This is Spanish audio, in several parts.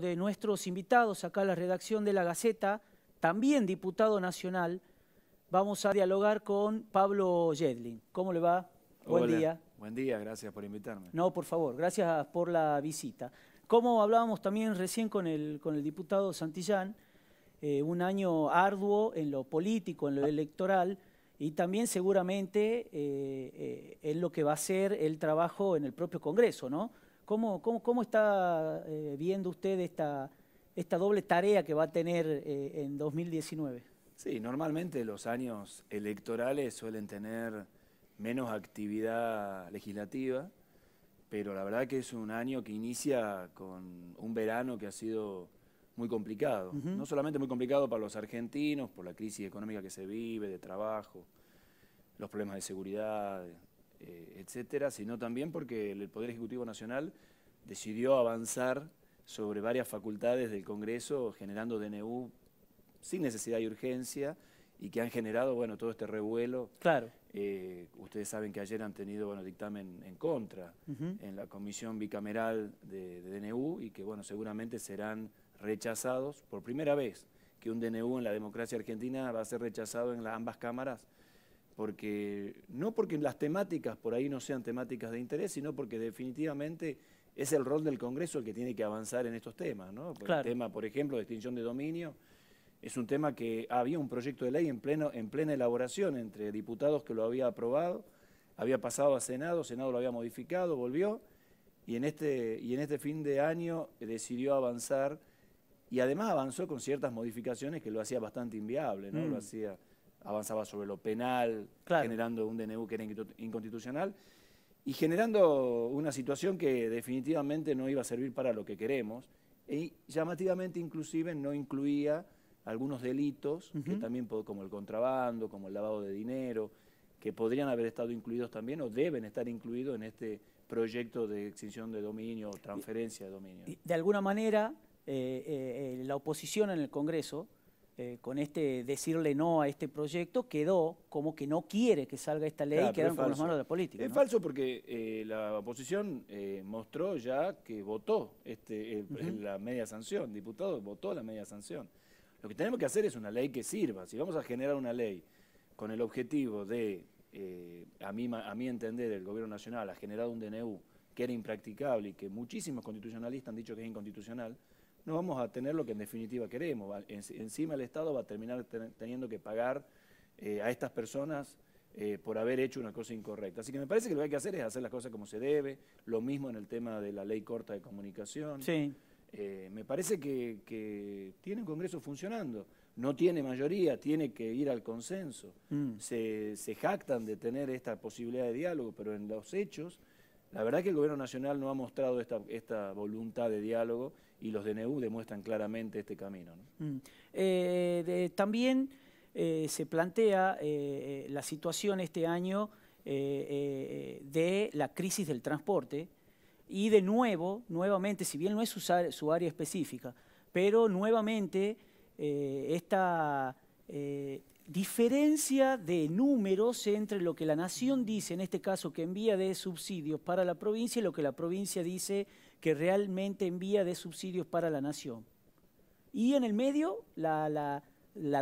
de nuestros invitados acá a la redacción de La Gaceta, también diputado nacional, vamos a dialogar con Pablo Yedlin. ¿Cómo le va? Buen día. Buen día, gracias por invitarme. No, por favor, gracias por la visita. Como hablábamos también recién con el, con el diputado Santillán, eh, un año arduo en lo político, en lo electoral, y también seguramente eh, eh, en lo que va a ser el trabajo en el propio Congreso, ¿no? ¿Cómo, está eh, viendo usted esta, esta doble tarea que va a tener eh, en 2019? Sí, normalmente los años electorales suelen tener menos actividad legislativa, pero la verdad que es un año que inicia con un verano que ha sido muy complicado. No solamente muy complicado para los argentinos, por la crisis económica que se vive, de trabajo, los problemas de seguridad, eh, etcétera, sino también porque el Poder Ejecutivo Nacional decidió avanzar sobre varias facultades del Congreso generando DNU sin necesidad y urgencia y que han generado bueno todo este revuelo. Claro. Eh, ustedes saben que ayer han tenido bueno dictamen en contra en la comisión bicameral de, DNU y que bueno seguramente serán rechazados por primera vez que un DNU en la democracia argentina va a ser rechazado en ambas cámaras porque no porque las temáticas por ahí no sean temáticas de interés, sino porque definitivamente es el rol del Congreso el que tiene que avanzar en estos temas. ¿no? El tema, por ejemplo, de extinción de dominio, es un tema que había un proyecto de ley en, pleno, en plena elaboración entre diputados que lo había aprobado, había pasado a Senado, Senado lo había modificado, volvió, y en este, y en este fin de año decidió avanzar, y además avanzó con ciertas modificaciones que lo hacía bastante inviable, ¿no? Lo mm. hacía avanzaba sobre lo penal, generando un DNU que era inconstitucional y generando una situación que definitivamente no iba a servir para lo que queremos y llamativamente inclusive no incluía algunos delitos que también como el contrabando, como el lavado de dinero, que podrían haber estado incluidos también o deben estar incluidos en este proyecto de extinción de dominio o transferencia de dominio. De alguna manera, eh, eh, eh, la oposición en el Congreso eh, con este decirle no a este proyecto, quedó como que no quiere que salga esta ley y quedaron con las manos de la política. Es falso porque eh, la oposición eh, mostró ya que votó este, la media sanción, diputado votó la media sanción. Lo que tenemos que hacer es una ley que sirva. Si vamos a generar una ley con el objetivo de, a, mí, a mi entender, el gobierno nacional ha generado un DNU que era impracticable y que muchísimos constitucionalistas han dicho que es inconstitucional, no vamos a tener lo que en definitiva queremos. encima el Estado va a terminar teniendo que pagar eh, a estas personas eh, por haber hecho una cosa incorrecta. Así que me parece que lo que hay que hacer es hacer las cosas como se debe, lo mismo en el tema de la ley corta de comunicación. Sí. Eh, me parece que, tiene un Congreso funcionando, no tiene mayoría, tiene que ir al consenso. Mm. Se, jactan de tener esta posibilidad de diálogo, pero en los hechos, la verdad es que el Gobierno Nacional no ha mostrado esta, esta voluntad de diálogo y los DNU demuestran claramente este camino. Mm. Eh, también eh, se plantea eh, la situación este año de la crisis del transporte y de nuevo, nuevamente, si bien no es su, su área específica, pero nuevamente esta diferencia de números entre lo que la nación dice, en este caso que envía de subsidios para la provincia, y lo que la provincia dice que realmente envía de subsidios para la nación. Y en el medio, la,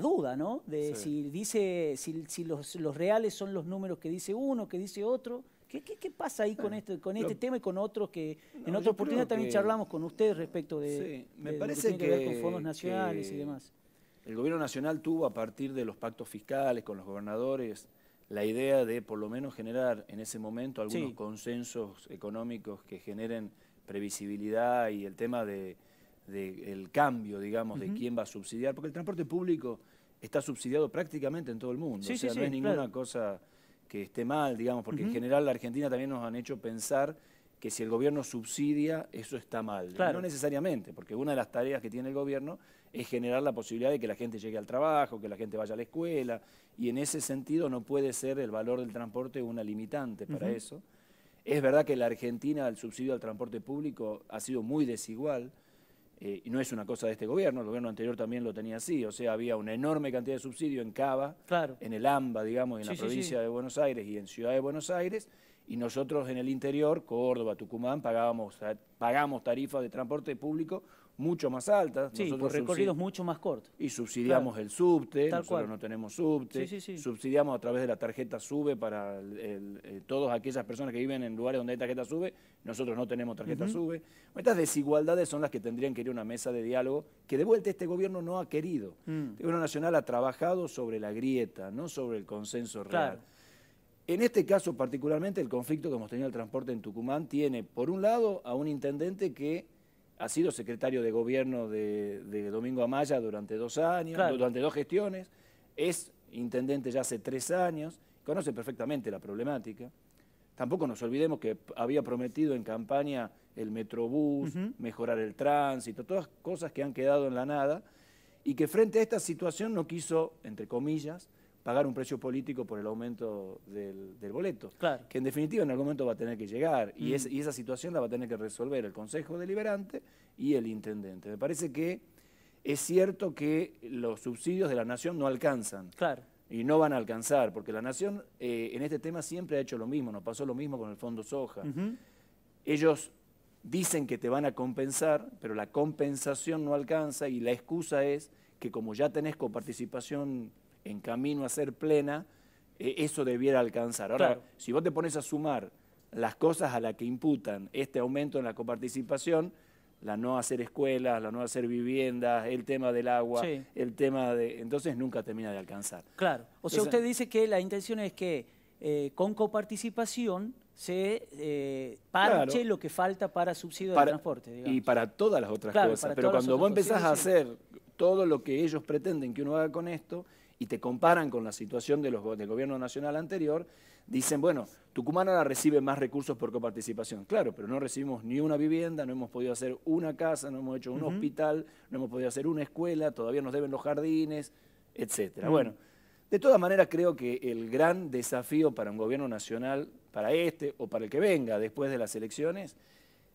duda, ¿no? De si dice, si, los, reales son los números que dice uno, que dice otro. ¿Qué, pasa ahí con eh, este, con este tema y con otros que en otra oportunidad también charlamos con ustedes respecto de, me parece que, que, ver con fondos nacionales y demás? El gobierno nacional tuvo a partir de los pactos fiscales con los gobernadores la idea de por lo menos generar en ese momento algunos consensos económicos que generen previsibilidad y el tema del de, el cambio, digamos, de quién va a subsidiar, porque el transporte público está subsidiado prácticamente en todo el mundo, o sea, no es ninguna cosa que esté mal, digamos, porque en general la Argentina también nos han hecho pensar que si el gobierno subsidia, eso está mal. No necesariamente, porque una de las tareas que tiene el gobierno es generar la posibilidad de que la gente llegue al trabajo, que la gente vaya a la escuela, y en ese sentido no puede ser el valor del transporte una limitante para eso. Es verdad que en la Argentina el subsidio al transporte público ha sido muy desigual, eh, y no es una cosa de este gobierno, el gobierno anterior también lo tenía así, o sea, había una enorme cantidad de subsidio en Cava, en el AMBA, digamos, en la provincia de Buenos Aires y en Ciudad de Buenos Aires, y nosotros en el interior, Córdoba, Tucumán, pagábamos, pagamos tarifas de transporte público mucho más altas. por pues, recorridos mucho más cortos. Y subsidiamos el subte, nosotros no tenemos subte, subsidiamos a través de la tarjeta SUBE para eh, todas aquellas personas que viven en lugares donde hay tarjeta SUBE, nosotros no tenemos tarjeta SUBE. Estas desigualdades son las que tendrían que ir a una mesa de diálogo que de vuelta este gobierno no ha querido. Mm. El gobierno nacional ha trabajado sobre la grieta, no sobre el consenso real. En este caso particularmente el conflicto que hemos tenido el transporte en Tucumán tiene por un lado a un intendente que ha sido secretario de gobierno de, Domingo Amaya durante dos años, durante dos gestiones, es intendente ya hace tres años, conoce perfectamente la problemática. Tampoco nos olvidemos que había prometido en campaña el metrobús, mejorar el tránsito, todas cosas que han quedado en la nada y que frente a esta situación no quiso, entre comillas, pagar un precio político por el aumento del, boleto. Que en definitiva en algún momento va a tener que llegar mm. y, esa situación la va a tener que resolver el Consejo Deliberante y el Intendente. Me parece que es cierto que los subsidios de la Nación no alcanzan. Claro. Y no van a alcanzar, porque la Nación eh, en este tema siempre ha hecho lo mismo, nos pasó lo mismo con el Fondo Soja. Ellos dicen que te van a compensar, pero la compensación no alcanza y la excusa es que como ya tenés coparticipación en camino a ser plena, eh, eso debiera alcanzar. Ahora, si vos te pones a sumar las cosas a las que imputan este aumento en la coparticipación, la no hacer escuelas, la no hacer viviendas, el tema del agua, el tema de... Entonces nunca termina de alcanzar. Claro. O sea, usted dice que la intención es que eh, con coparticipación se eh, parche lo que falta para subsidio de transporte. Y para todas las otras cosas. Pero cuando vos empezás a hacer todo lo que ellos pretenden que uno haga con esto, y te comparan con la situación de los, del gobierno nacional anterior, dicen, bueno, Tucumán ahora recibe más recursos por coparticipación. Claro, pero no recibimos ni una vivienda, no hemos podido hacer una casa, no hemos hecho un hospital, no hemos podido hacer una escuela, todavía nos deben los jardines, etcétera. Bueno, de todas maneras creo que el gran desafío para un gobierno nacional, para este o para el que venga después de las elecciones,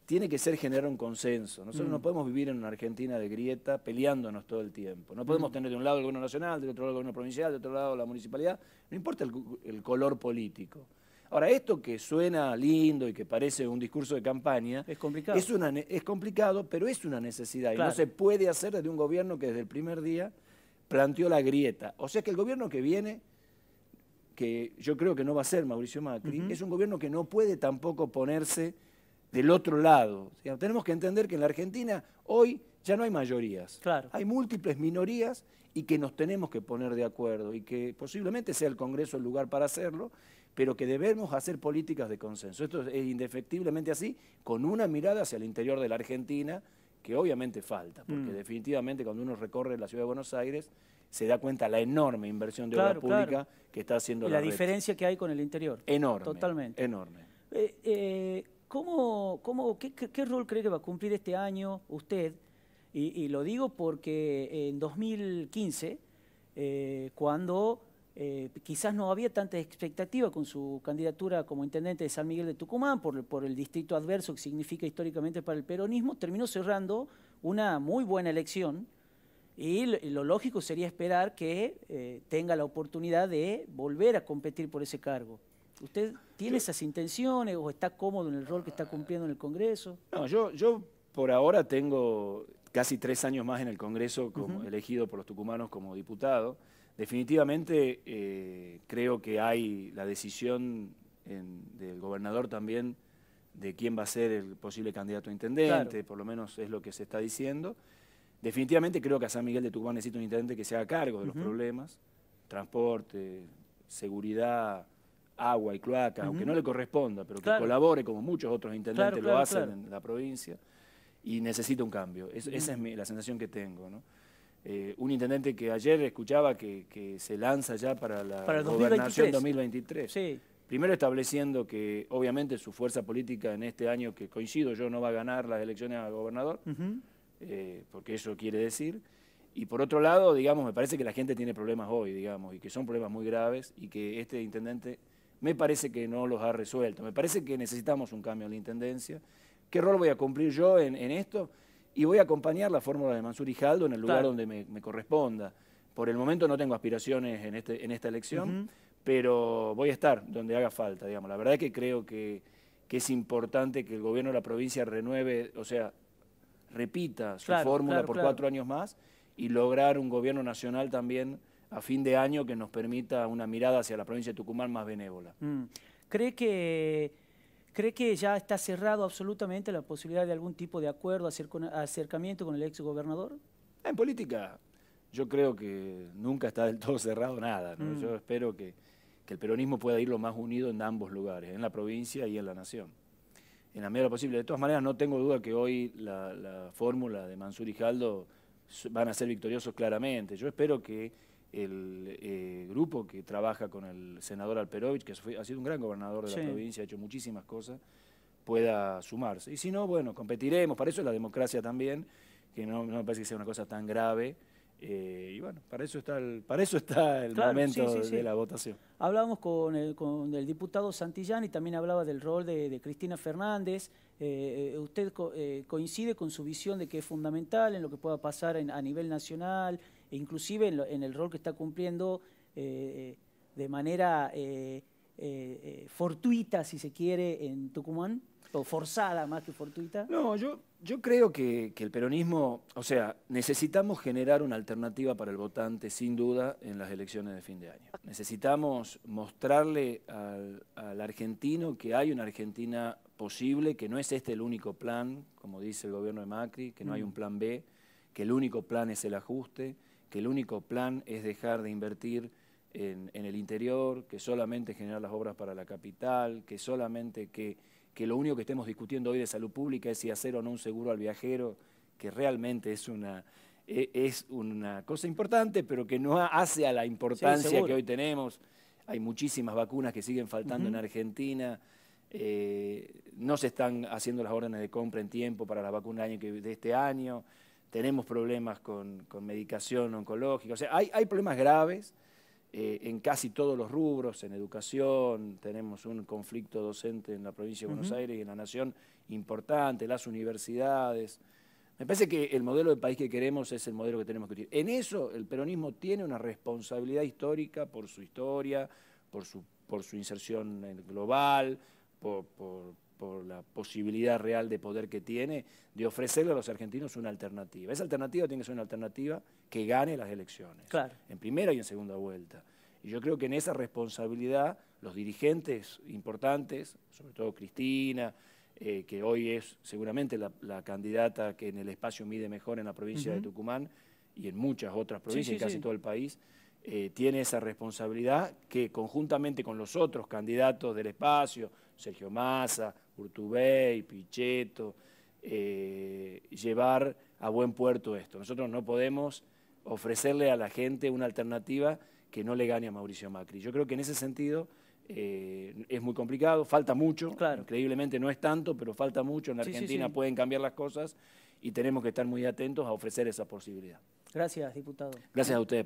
tiene que ser generar un consenso. Nosotros no mm. podemos vivir en una Argentina de grieta peleándonos todo el tiempo. No podemos mm. tener de un lado el gobierno nacional, del otro lado el gobierno provincial, de otro lado la municipalidad. No importa el, color político. Ahora, esto que suena lindo y que parece un discurso de campaña... Es complicado. Es, complicado, pero es una necesidad. Y no se puede hacer desde un gobierno que desde el primer día planteó la grieta. O sea que el gobierno que viene, que yo creo que no va a ser Mauricio Macri, es un gobierno que no puede tampoco ponerse del otro lado. tenemos que entender que en la Argentina hoy ya no hay mayorías. Hay múltiples minorías y que nos tenemos que poner de acuerdo y que posiblemente sea el Congreso el lugar para hacerlo, pero que debemos hacer políticas de consenso. Esto es indefectiblemente así, con una mirada hacia el interior de la Argentina, que obviamente falta, porque mm. definitivamente cuando uno recorre la ciudad de Buenos Aires se da cuenta la enorme inversión de obra pública que está haciendo y la, diferencia que hay con el interior. Enorme. Totalmente. Enorme. Eh, eh, qué, rol cree que va a cumplir este año usted? Y, lo digo porque en 2015, eh, cuando eh, quizás no había tanta expectativa con su candidatura como intendente de San Miguel de Tucumán por, el distrito adverso que significa históricamente para el peronismo, terminó cerrando una muy buena elección. Y lo lógico sería esperar que eh, tenga la oportunidad de volver a competir por ese cargo. ¿Usted tiene esas intenciones o está cómodo en el rol que está cumpliendo en el Congreso? No, yo, por ahora tengo casi tres años más en el Congreso como, elegido por los tucumanos como diputado. Definitivamente eh, creo que hay la decisión del gobernador también de quién va a ser el posible candidato a intendente, por lo menos es lo que se está diciendo. Definitivamente creo que a San Miguel de Tucumán necesita un intendente que se haga cargo de los problemas, transporte, seguridad, agua y cloaca, aunque no le corresponda, pero que colabore como muchos otros intendentes lo hacen en la provincia, y necesita un cambio. Esa es la sensación que tengo. Eh, un intendente que ayer escuchaba que, se lanza ya para la gobernación 2023. Primero estableciendo que obviamente su fuerza política en este año, que coincido yo, no va a ganar las elecciones a gobernador, eh, porque eso quiere decir. Y por otro lado, digamos, me parece que la gente tiene problemas hoy, digamos, y que son problemas muy graves y que este intendente me parece que no los ha resuelto. Me parece que necesitamos un cambio en la Intendencia. ¿Qué rol voy a cumplir yo en, esto? Y voy a acompañar la fórmula de Mansur y en el lugar donde me, corresponda. Por el momento no tengo aspiraciones en, este, en esta elección, pero voy a estar donde haga falta, digamos. La verdad es que creo que, es importante que el gobierno de la provincia renueve, o sea, repita su fórmula por cuatro años más y lograr un gobierno nacional también a fin de año que nos permita una mirada hacia la provincia de Tucumán más benévola. Mm. ¿Cree que, ¿Cree que ya está cerrado absolutamente la posibilidad de algún tipo de acuerdo, acercamiento con el ex gobernador? En política yo creo que nunca está del todo cerrado nada. Mm. Yo espero que, el peronismo pueda ir lo más unido en ambos lugares, en la provincia y en la nación. En la medida posible. De todas maneras, no tengo duda que hoy la, la fórmula de Mansur y Jaldo van a ser victoriosos claramente. Yo espero que el eh, grupo que trabaja con el senador Alperovich, que ha sido un gran gobernador de la provincia, ha hecho muchísimas cosas, pueda sumarse. Y si no, bueno, competiremos, para eso es la democracia también, que no, me parece que sea una cosa tan grave. Eh, y bueno, para eso está el, para eso está el momento de la votación. Hablábamos con el, diputado Santillán y también hablaba del rol de, Cristina Fernández. Eh, ¿Usted coincide con su visión de que es fundamental en lo que pueda pasar a nivel nacional? E inclusive en, el rol que está cumpliendo eh, eh, de manera eh, fortuita, si se quiere, en Tucumán, o forzada más que fortuita? No, yo, yo creo que, el peronismo, o sea, necesitamos generar una alternativa para el votante, sin duda, en las elecciones de fin de año. Necesitamos mostrarle al argentino que hay una Argentina posible, que no es este el único plan, como dice el gobierno de Macri, que no hay mm. un plan B, que el único plan es el ajuste, que el único plan es dejar de invertir en, el interior, que solamente generar las obras para la capital, que solamente que, lo único que estemos discutiendo hoy de salud pública es si hacer o no un seguro al viajero, que realmente es una, e, es una cosa importante, pero que no hace a la importancia que hoy tenemos. Hay muchísimas vacunas que siguen faltando en Argentina. Eh, no se están haciendo las órdenes de compra en tiempo para la vacuna de este año tenemos problemas con, medicación oncológica, o sea, hay, problemas graves eh, en casi todos los rubros, en educación, tenemos un conflicto docente en la provincia de Buenos Aires y en la nación importante, las universidades. Me parece que el modelo del país que queremos es el modelo que tenemos que utilizar. En eso el peronismo tiene una responsabilidad histórica por su historia, por su, por su inserción global, por por la posibilidad real de poder que tiene, de ofrecerle a los argentinos una alternativa. Esa alternativa tiene que ser una alternativa que gane las elecciones, claro. en primera y en segunda vuelta. Y yo creo que en esa responsabilidad los dirigentes importantes, sobre todo Cristina, eh, que hoy es seguramente la, candidata que en el espacio mide mejor en la provincia de Tucumán y en muchas otras provincias, en casi todo el país, eh, tiene esa responsabilidad que conjuntamente con los otros candidatos del espacio, Sergio Massa, Urtubey, Pichetto, eh, llevar a buen puerto esto. Nosotros no podemos ofrecerle a la gente una alternativa que no le gane a Mauricio Macri. Yo creo que en ese sentido eh, es muy complicado, falta mucho, claro. increíblemente no es tanto, pero falta mucho, en Argentina pueden cambiar las cosas y tenemos que estar muy atentos a ofrecer esa posibilidad. Gracias, diputado. Gracias a ustedes. Por